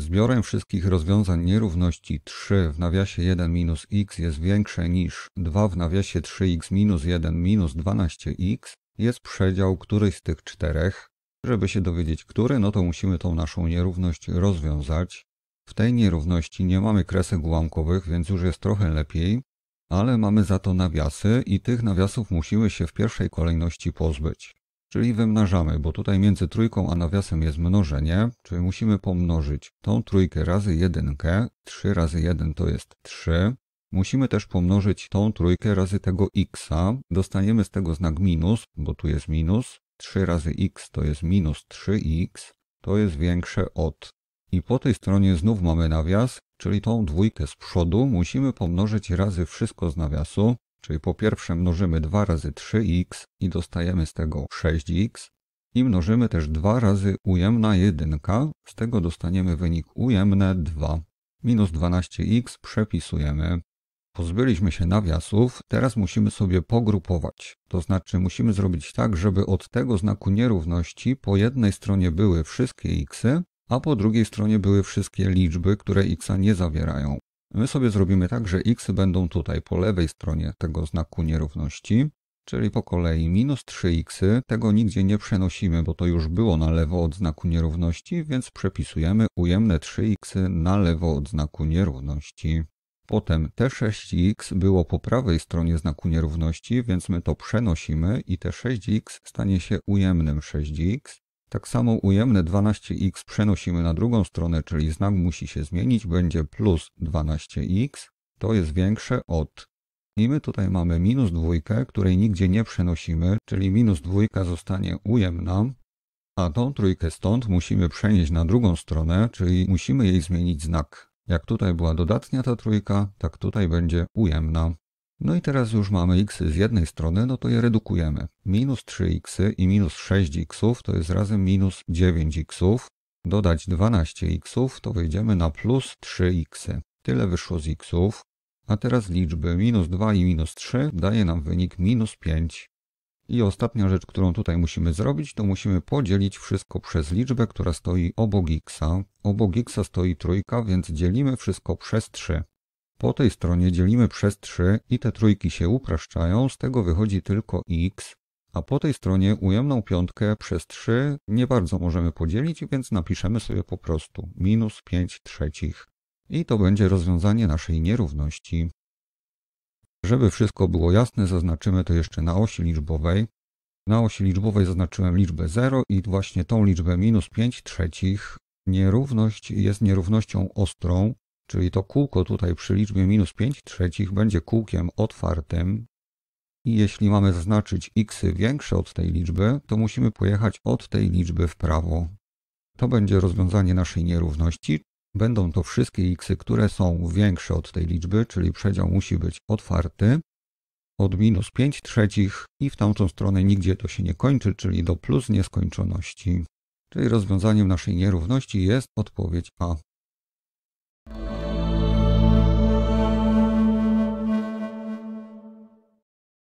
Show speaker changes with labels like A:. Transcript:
A: Zbiorem wszystkich rozwiązań nierówności 3 w nawiasie 1 minus x jest większe niż 2 w nawiasie 3x minus 1 minus 12x jest przedział któryś z tych czterech. Żeby się dowiedzieć który, no to musimy tą naszą nierówność rozwiązać. W tej nierówności nie mamy kresek ułamkowych, więc już jest trochę lepiej, ale mamy za to nawiasy i tych nawiasów musimy się w pierwszej kolejności pozbyć czyli wymnażamy, bo tutaj między trójką a nawiasem jest mnożenie, czyli musimy pomnożyć tą trójkę razy jedynkę, 3 razy 1 to jest 3, Musimy też pomnożyć tą trójkę razy tego x'a. Dostaniemy z tego znak minus, bo tu jest minus. 3 razy x to jest minus 3x. To jest większe od. I po tej stronie znów mamy nawias, czyli tą dwójkę z przodu musimy pomnożyć razy wszystko z nawiasu, Czyli po pierwsze mnożymy 2 razy 3x i dostajemy z tego 6x i mnożymy też 2 razy ujemna 1, z tego dostaniemy wynik ujemne 2. Minus 12x przepisujemy. Pozbyliśmy się nawiasów, teraz musimy sobie pogrupować. To znaczy musimy zrobić tak, żeby od tego znaku nierówności po jednej stronie były wszystkie xy, a po drugiej stronie były wszystkie liczby, które x nie zawierają. My sobie zrobimy tak, że x będą tutaj po lewej stronie tego znaku nierówności, czyli po kolei minus 3x, tego nigdzie nie przenosimy, bo to już było na lewo od znaku nierówności, więc przepisujemy ujemne 3x na lewo od znaku nierówności. Potem te 6x było po prawej stronie znaku nierówności, więc my to przenosimy i te 6x stanie się ujemnym 6x. Tak samo ujemne 12x przenosimy na drugą stronę, czyli znak musi się zmienić, będzie plus 12x, to jest większe od. I my tutaj mamy minus dwójkę, której nigdzie nie przenosimy, czyli minus dwójka zostanie ujemna, a tą trójkę stąd musimy przenieść na drugą stronę, czyli musimy jej zmienić znak. Jak tutaj była dodatnia ta trójka, tak tutaj będzie ujemna. No i teraz już mamy x z jednej strony, no to je redukujemy. Minus 3x i minus 6x to jest razem minus 9x. Dodać 12x to wejdziemy na plus 3x. Tyle wyszło z xów. A teraz liczby minus 2 i minus 3 daje nam wynik minus 5. I ostatnia rzecz, którą tutaj musimy zrobić, to musimy podzielić wszystko przez liczbę, która stoi obok x. Obok x stoi trójka, więc dzielimy wszystko przez 3. Po tej stronie dzielimy przez 3 i te trójki się upraszczają, z tego wychodzi tylko x, a po tej stronie ujemną piątkę przez 3 nie bardzo możemy podzielić, więc napiszemy sobie po prostu minus 5 trzecich. I to będzie rozwiązanie naszej nierówności. Żeby wszystko było jasne, zaznaczymy to jeszcze na osi liczbowej. Na osi liczbowej zaznaczyłem liczbę 0 i właśnie tą liczbę minus 5 trzecich. Nierówność jest nierównością ostrą, Czyli to kółko tutaj przy liczbie minus 5 trzecich będzie kółkiem otwartym. I jeśli mamy zaznaczyć x większe od tej liczby, to musimy pojechać od tej liczby w prawo. To będzie rozwiązanie naszej nierówności. Będą to wszystkie x, które są większe od tej liczby, czyli przedział musi być otwarty od minus 5 trzecich i w tamtą stronę nigdzie to się nie kończy, czyli do plus nieskończoności. Czyli rozwiązaniem naszej nierówności jest odpowiedź A.